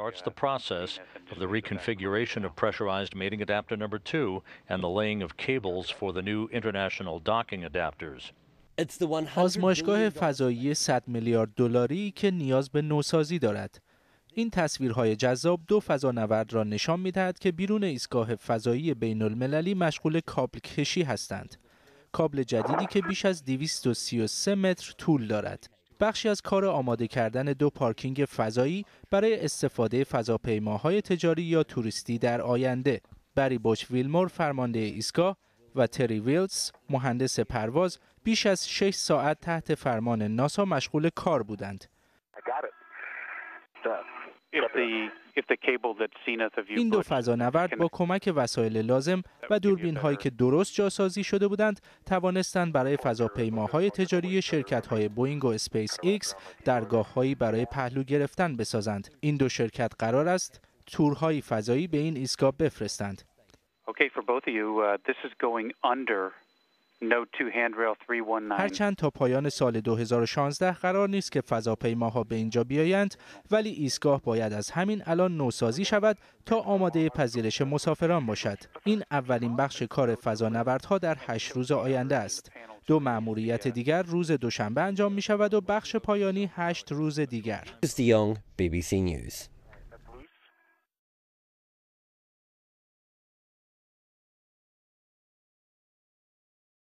starts the process of the reconfiguration of pressurized mating adapter number two and the laying of cables for the new international docking adapters. آزمایشگاه فضایی 100 میلیارد دلاری که نیاز به نوسازی دارد. این تصویرهای جذاب دو فضانورد را نشان میدهد که بیرون ایستگاه فضایی بین المللی مشغول کابل کشی هستند. کابل جدیدی که بیش از 233 متر طول دارد. بخشی از کار آماده کردن دو پارکینگ فضایی برای استفاده فضاپیماهای تجاری یا توریستی در آینده. بری بوچ ویلمور فرمانده ایستگاه و تری ویلز مهندس پرواز بیش از 6 ساعت تحت فرمان ناسا مشغول کار بودند. این دو نورد با کمک وسایل لازم و دوربین هایی که درست جاسازی شده بودند توانستند برای فضاپیماهای تجاری شرکت های بوینگ و اسپیس ایکس هایی برای پهلو گرفتن بسازند این دو شرکت قرار است تورهای فضایی به این ایستگاه بفرستند. هرچند تا پایان سال 2016 قرار نیست که فضاپیماها به اینجا بیایند ولی ایستگاه باید از همین الان نوسازی شود تا آماده پذیرش مسافران باشد این اولین بخش کار فضانوردها در هشت روز آینده است دو مأموریت دیگر روز دوشنبه انجام می شود و بخش پایانی هشت روز دیگر